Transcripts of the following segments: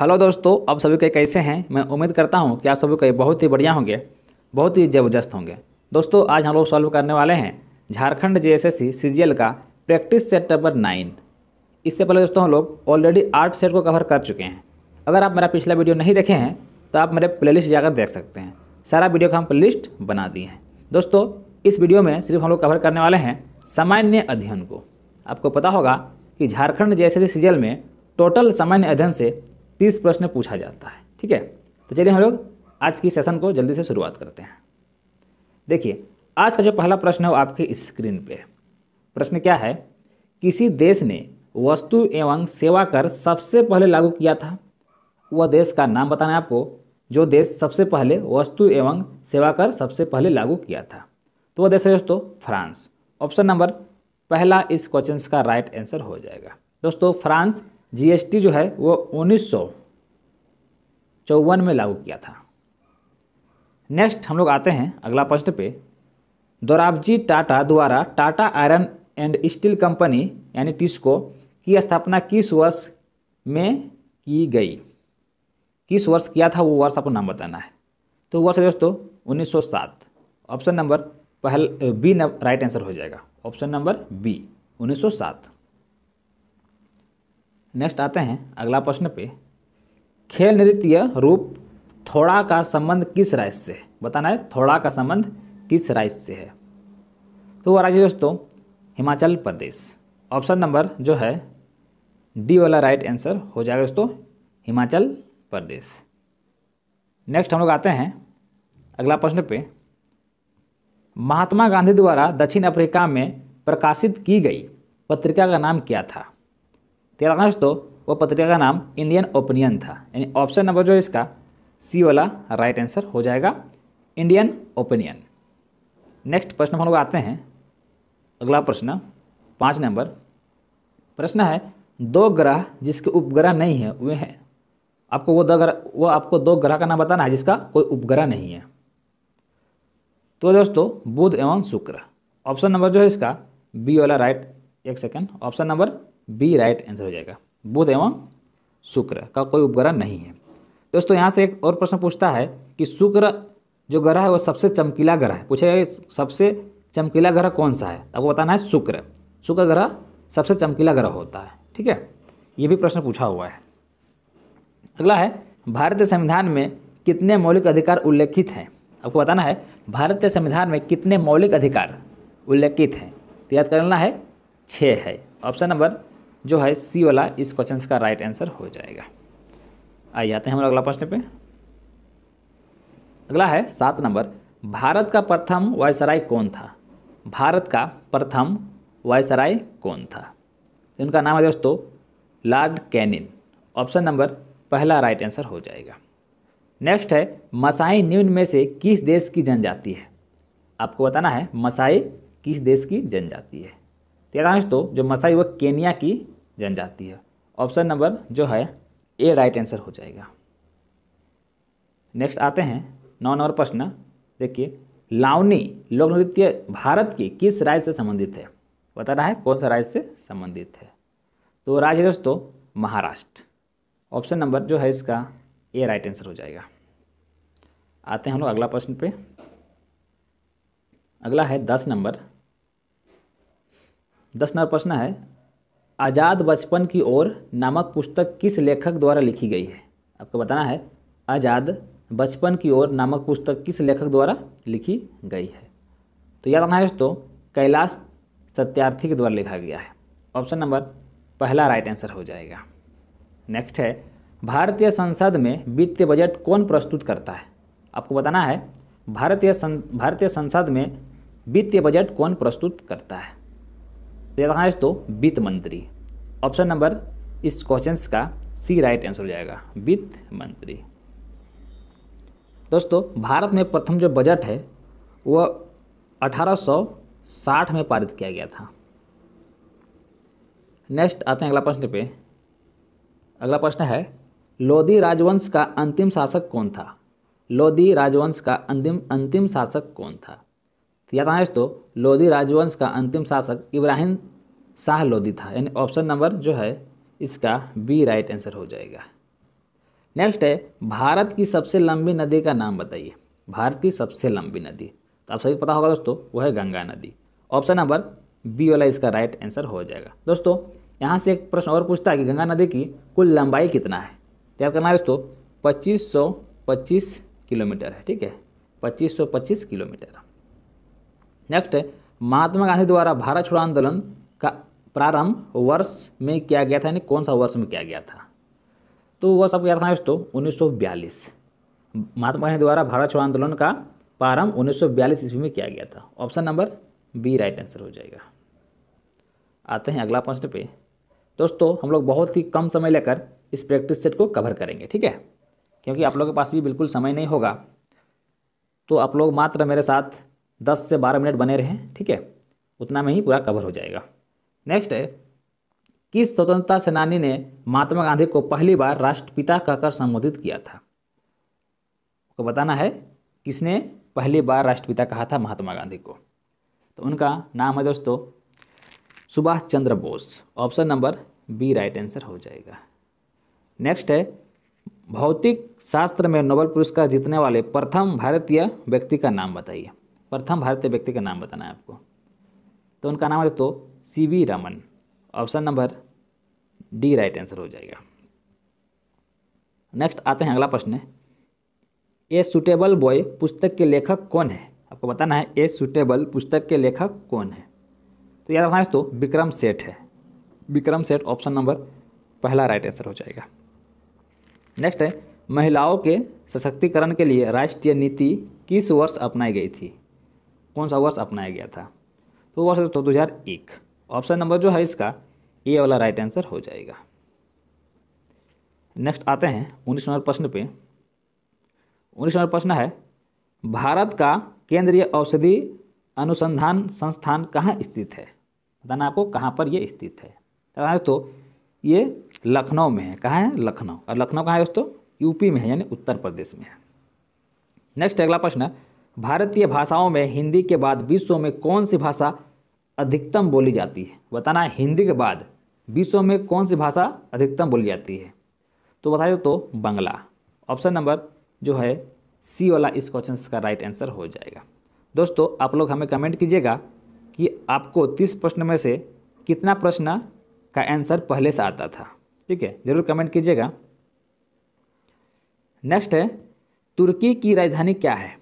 hello दोस्तों आप सभी के कैसे हैं मैं उम्मीद करता हूं कि आप सभी के बहुत ही बढ़िया होंगे बहुत ही ज़बरदस्त होंगे दोस्तों आज हम लोग सॉल्व करने वाले हैं झारखंड जेएसएससी सीजीएल का प्रैक्टिस सेट नंबर नाइन इससे पहले दोस्तों हम लोग ऑलरेडी आठ सेट को कवर कर चुके हैं अगर आप मेरा पिछला वीडियो नहीं देखे हैं तो आप मेरे प्ले जाकर देख सकते हैं सारा वीडियो का हम लिस्ट बना दिए हैं दोस्तों इस वीडियो में सिर्फ हम लोग कवर करने वाले हैं सामान्य अध्ययन को आपको पता होगा कि झारखंड जैसे सीजल में टोटल सामान्य अध्ययन से तीस प्रश्न पूछा जाता है ठीक है तो चलिए हम लोग आज की सेशन को जल्दी से शुरुआत करते हैं देखिए आज का जो पहला प्रश्न है वो आपके स्क्रीन पे है प्रश्न क्या है किसी देश ने वस्तु एवं सेवा कर सबसे पहले लागू किया था वह देश का नाम बताना है आपको जो देश सबसे पहले वस्तु एवं सेवा कर सबसे पहले लागू किया था तो वह देश है दोस्तों फ्रांस ऑप्शन नंबर पहला इस क्वेश्चन का राइट आंसर हो जाएगा दोस्तों फ्रांस जीएसटी जो है वो उन्नीस चौवन में लागू किया था नेक्स्ट हम लोग आते हैं अगला प्रश्न पे दोराबजी टाटा द्वारा Tata iron and steel company यानी टिस्को की स्थापना किस वर्ष में की गई किस वर्ष किया था वो वर्ष आपको नाम बताना है तो वर्ष है दोस्तों 1907 ऑप्शन नंबर पहल बी राइट आंसर हो जाएगा ऑप्शन नंबर बी 1907 नेक्स्ट आते हैं अगला प्रश्न पे खेल नृत्य रूप थोड़ा का संबंध किस राज्य से है बताना है थोड़ा का संबंध किस राज्य से है तो वो राज्य दोस्तों हिमाचल प्रदेश ऑप्शन नंबर जो है डी वाला राइट आंसर हो जाएगा दोस्तों हिमाचल प्रदेश नेक्स्ट हम लोग आते हैं अगला प्रश्न पे महात्मा गांधी द्वारा दक्षिण अफ्रीका में प्रकाशित की गई पत्रिका का नाम क्या था तेरह दोस्तों वो पत्रिका का नाम इंडियन ओपिनियन था यानी ऑप्शन नंबर जो इसका सी वाला राइट आंसर हो जाएगा इंडियन ओपिनियन नेक्स्ट प्रश्न हम लोग आते हैं अगला प्रश्न पाँच नंबर प्रश्न है दो ग्रह जिसके उपग्रह नहीं है वे हैं आपको वो दो ग्रह वो आपको दो ग्रह का नाम बताना है जिसका कोई उपग्रह नहीं है तो दोस्तों बुध एवं शुक्र ऑप्शन नंबर जो है इसका बी वाला राइट एक second option number B right answer हो जाएगा बुध एवं शुक्र का कोई उपग्रह नहीं है दोस्तों यहाँ से एक और प्रश्न पूछता है कि शुक्र जो ग्रह है वो सबसे चमकीला ग्रह है पूछेगा सबसे चमकीला ग्रह कौन सा है आपको बताना है शुक्र शुक्र ग्रह सबसे चमकीला ग्रह होता है ठीक है ये भी प्रश्न पूछा हुआ है अगला है भारतीय संविधान में कितने मौलिक अधिकार उल्लेखित हैं आपको बताना है भारतीय संविधान में कितने मौलिक अधिकार उल्लेखित हैं तो याद करना है छः है ऑप्शन नंबर जो है सी वाला इस क्वेश्चन का राइट आंसर हो जाएगा आइए आते हैं हम अगला प्रश्न पे अगला है सात नंबर भारत का प्रथम वायसराय कौन था भारत का प्रथम वायसराय कौन था इनका नाम है दोस्तों लॉर्ड कैनिन ऑप्शन नंबर पहला राइट आंसर हो जाएगा नेक्स्ट है मसाई न्यून में से किस देश की जनजाति है आपको बताना है मसाई किस देश की जनजाति है तो दोस्तों जो मसाई वो केनिया की जनजाति है ऑप्शन नंबर जो है ए राइट आंसर हो जाएगा नेक्स्ट आते हैं नौ नंबर प्रश्न देखिए लावनी लोक नृत्य भारत के किस राज्य से संबंधित है बता रहा है कौन सा राज्य से संबंधित है तो राज्य दोस्तों महाराष्ट्र ऑप्शन नंबर जो है इसका ए राइट आंसर हो जाएगा आते हैं हम लोग अगला प्रश्न पे अगला है दस नंबर दस नंबर प्रश्न है आज़ाद बचपन की ओर नामक पुस्तक किस लेखक द्वारा लिखी गई है आपको बताना है आज़ाद बचपन की ओर नामक पुस्तक किस लेखक द्वारा लिखी गई है तो याद रखना है दोस्तों कैलाश सत्यार्थी के द्वारा लिखा गया है ऑप्शन नंबर पहला राइट आंसर हो जाएगा नेक्स्ट है भारतीय संसद में वित्तीय बजट कौन प्रस्तुत करता है आपको बताना है भारतीय सं भारतीय संसद में वित्तीय बजट कौन प्रस्तुत करता है तो याद रखना दोस्तों वित्त मंत्री ऑप्शन नंबर इस क्वेश्चन का सी राइट आंसर हो जाएगा वित्त मंत्री दोस्तों भारत में प्रथम जो बजट है वह 1860 में पारित किया गया था नेक्स्ट आते हैं अगला प्रश्न पे अगला प्रश्न है लोधी राजवंश का अंतिम शासक कौन था लोधी राजवंश का अंतिम अंतिम शासक कौन था तो याद दोस्तों लोधी राजवंश का अंतिम शासक इब्राहिम शाह लोधी था यानी ऑप्शन नंबर जो है इसका बी राइट आंसर हो जाएगा नेक्स्ट है भारत की सबसे लंबी नदी का नाम बताइए भारत की सबसे लंबी नदी तो आप सभी पता होगा दोस्तों वो है गंगा नदी ऑप्शन नंबर बी वाला इसका राइट आंसर हो जाएगा दोस्तों यहाँ से एक प्रश्न और पूछता है कि गंगा नदी की कुल लंबाई कितना है तो याद करना है दोस्तों पच्चीस किलोमीटर है ठीक है पच्चीस किलोमीटर नेक्स्ट महात्मा गांधी द्वारा भारत छोड़ो आंदोलन का प्रारंभ वर्ष में किया गया था यानी कौन सा वर्ष में किया गया था तो वह सब क्या था दोस्तों उन्नीस महात्मा गांधी द्वारा भारत छोड़ो आंदोलन का प्रारंभ बयालीस ईस्वी में किया गया था option number B right answer हो जाएगा आते हैं अगला प्रश्न पे दोस्तों हम लोग बहुत ही कम समय लेकर इस प्रैक्टिस सेट को कवर करेंगे ठीक है क्योंकि आप लोगों के पास भी बिल्कुल समय नहीं होगा तो आप लोग मात्र मेरे साथ दस से बारह मिनट बने रहें ठीक है उतना में ही पूरा कवर हो जाएगा नेक्स्ट है किस स्वतंत्रता सेनानी ने महात्मा गांधी को पहली बार राष्ट्रपिता कहकर संबोधित किया था आपको बताना है किसने पहली बार राष्ट्रपिता कहा था महात्मा गांधी को तो उनका नाम है दोस्तों Subhash Chandra Bose option number B right answer हो जाएगा नेक्स्ट है भौतिक शास्त्र में नोबल पुरस्कार जीतने वाले प्रथम भारतीय व्यक्ति का नाम बताइए प्रथम भारतीय व्यक्ति का नाम बताना है आपको तो उनका नाम है तो C V Raman option number D right answer हो जाएगा नेक्स्ट आते हैं अगला प्रश्न ए सुटेबल बॉय पुस्तक के लेखक कौन है आपको बताना है ए सुटेबल पुस्तक के लेखक कौन है तो याद रखना है तो विक्रम सेठ है विक्रम सेठ ऑप्शन नंबर पहला राइट आंसर हो जाएगा नेक्स्ट है महिलाओं के सशक्तिकरण के लिए राष्ट्रीय नीति किस वर्ष अपनाई गई थी कौन सा वर्ष अपनाया गया था तो वर्ष तो दो हज़ार एक ऑप्शन नंबर जो है इसका ए वाला राइट आंसर हो जाएगा नेक्स्ट आते हैं उन्नीस नंबर प्रश्न पे उन्नीस नंबर प्रश्न है भारत का केंद्रीय औषधि अनुसंधान संस्थान कहाँ स्थित है बताना आपको कहाँ पर ये स्थित है तो दोस्तों ये लखनऊ में है कहाँ है लखनऊ और लखनऊ कहाँ है दोस्तों यूपी में है यानी उत्तर प्रदेश में है नेक्स्ट अगला प्रश्न है भारतीय भाषाओं में हिंदी के बाद विश्व में कौन सी भाषा अधिकतम बोली जाती है बताना है हिंदी के बाद विश्व में कौन सी भाषा अधिकतम बोली जाती है तो बताइए तो बंगला ऑप्शन नंबर जो है सी वाला इस क्वेश्चन का राइट आंसर हो जाएगा दोस्तों आप लोग हमें कमेंट कीजिएगा कि आपको तीस प्रश्न में से कितना प्रश्न का आंसर पहले से आता था ठीक है ज़रूर कमेंट कीजिएगा नेक्स्ट है तुर्की की राजधानी क्या है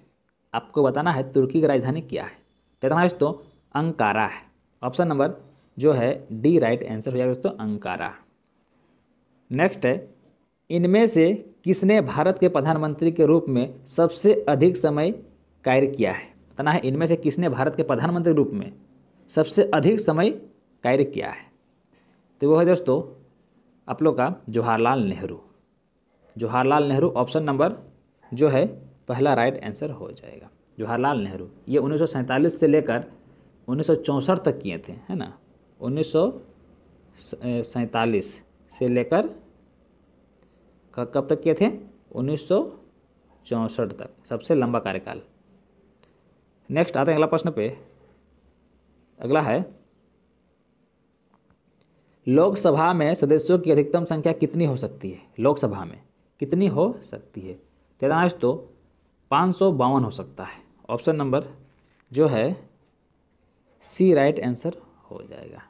आपको बताना है तुर्की की राजधानी क्या है तो है दोस्तों अंकारा है ऑप्शन नंबर जो है डी राइट आंसर हो जाएगा दोस्तों अंकारा नेक्स्ट है इनमें से किसने भारत के प्रधानमंत्री के रूप में सबसे अधिक समय कार्य किया है बताना है इनमें से किसने भारत के प्रधानमंत्री रूप में सबसे अधिक समय कार्य किया है तो वो है दोस्तों आप लोग का जवाहरलाल नेहरू जवाहरलाल नेहरू ऑप्शन नंबर जो है पहला राइट आंसर हो जाएगा जवाहरलाल नेहरू ये उन्नीस से लेकर उन्नीस तक किए थे है ना उन्नीस से लेकर कब तक किए थे उन्नीस तक सबसे लंबा कार्यकाल नेक्स्ट आते हैं अगला प्रश्न पे अगला है लोकसभा में सदस्यों की अधिकतम संख्या कितनी हो सकती है लोकसभा में कितनी हो सकती है तेरह तो पाँच सौ बावन हो सकता है ऑप्शन नंबर जो है सी राइट आंसर हो जाएगा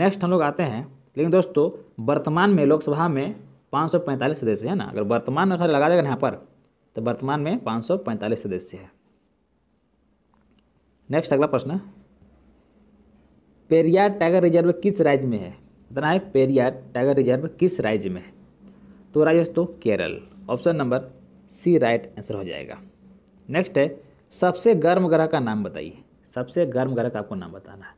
नेक्स्ट हम लोग आते हैं लेकिन दोस्तों वर्तमान में लोकसभा में 545 सदस्य है ना अगर वर्तमान अगर लगा जाएगा यहाँ पर तो वर्तमान में 545 सदस्य है नेक्स्ट अगला प्रश्न पेरियार टाइगर रिजर्व किस राज्य में है बताना है पेरियार टाइगर रिजर्व किस राज्य में है तो राज्य दोस्तों Kerala option number C right answer हो जाएगा नेक्स्ट है सबसे गर्म ग्रह का नाम बताइए सबसे गर्म ग्रह का आपको नाम बताना है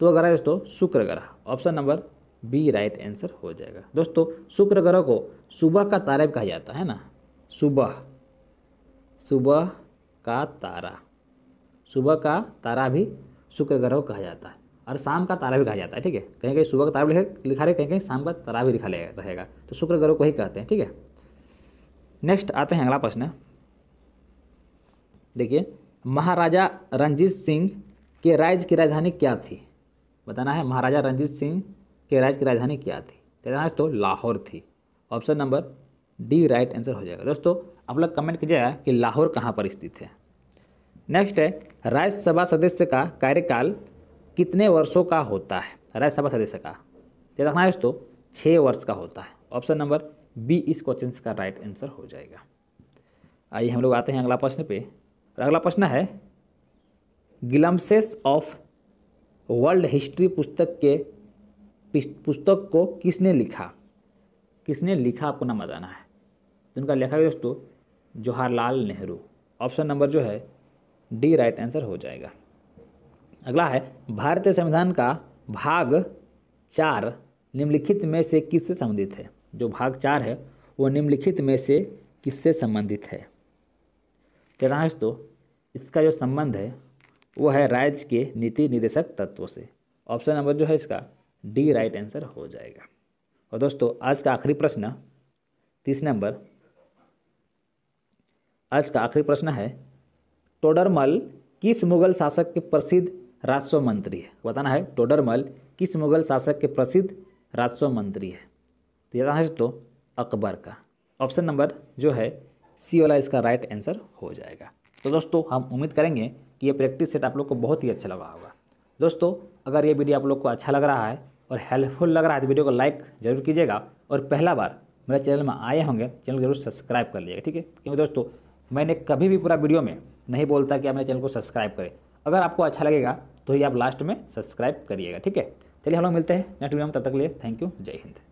तो ग्रह दोस्तों शुक्र ग्रह option number B right answer हो जाएगा दोस्तों शुक्र ग्रह को सुबह का तारा भी कहा जाता है ना सुबह सुबह का तारा सुबह का तारा भी शुक्र ग्रह को कहा जाता है और शाम का तारा भी कहा जाता है ठीक है कहीं कहीं सुबह का तारा लिखा रहे कहीं कहीं शाम का तारा भी लिखा रहेगा तो शुक्र ग्रह को ही कहते हैं ठीक है नेक्स्ट आते हैं अगला प्रश्न देखिए महाराजा रंजीत सिंह के राज्य की राजधानी क्या थी बताना है महाराजा रंजीत सिंह के राज्य की राजधानी क्या थी तो दोस्तों लाहौर थी option number D right answer हो जाएगा दोस्तों आप लोग कमेंट कीजिएगा कि लाहौर कहाँ पर स्थित है नेक्स्ट है राज्यसभा सदस्य का कार्यकाल कितने वर्षों का होता है राज्यसभा सदस्य का ये तो है दोस्तों छः वर्ष का होता है ऑप्शन नंबर बी इस क्वेश्चन का राइट आंसर हो जाएगा आइए हम लोग आते हैं अगला प्रश्न पे और अगला प्रश्न है गिलम्सेस ऑफ वर्ल्ड हिस्ट्री पुस्तक के पुस्तक को किसने लिखा किसने लिखा आपको नाम बताना है तो उनका है दोस्तों जवाहरलाल नेहरू ऑप्शन नंबर जो है डी राइट आंसर हो जाएगा अगला है भारतीय संविधान का भाग चार निम्नलिखित में से किससे संबंधित है जो भाग चार है वो निम्नलिखित में से किससे संबंधित है चला दोस्तों इसका जो संबंध है वो है राज्य के नीति निदेशक तत्वों से ऑप्शन नंबर जो है इसका डी राइट आंसर हो जाएगा और दोस्तों आज का आखिरी प्रश्न तीस नंबर आज का आखिरी प्रश्न है टोडरमल किस मुगल शासक के प्रसिद्ध राजस्व मंत्री है बताना है टोडरमल किस मुगल शासक के प्रसिद्ध राजस्व मंत्री है तो याद आना दोस्तों अकबर का ऑप्शन नंबर जो है सी वाला इसका राइट आंसर हो जाएगा तो दोस्तों हम उम्मीद करेंगे कि ये प्रैक्टिस सेट आप लोग को बहुत ही अच्छा लगा होगा दोस्तों अगर ये वीडियो आप लोग को अच्छा लग रहा है और हेल्पफुल लग रहा है तो वीडियो को लाइक जरूर कीजिएगा और पहला बार मेरे चैनल में आए होंगे चैनल जरूर सब्सक्राइब कर लीजिएगा ठीक है क्योंकि दोस्तों मैंने कभी भी पूरा वीडियो में नहीं बोलता कि आप मेरे चैनल को सब्सक्राइब करें अगर आपको अच्छा लगेगा तो ही आप लास्ट में सब्सक्राइब करिएगा ठीक है चलिए हम लोग मिलते हैं नेक्स्ट वीडियो में तब तक लिए थैंक यू जय हिंद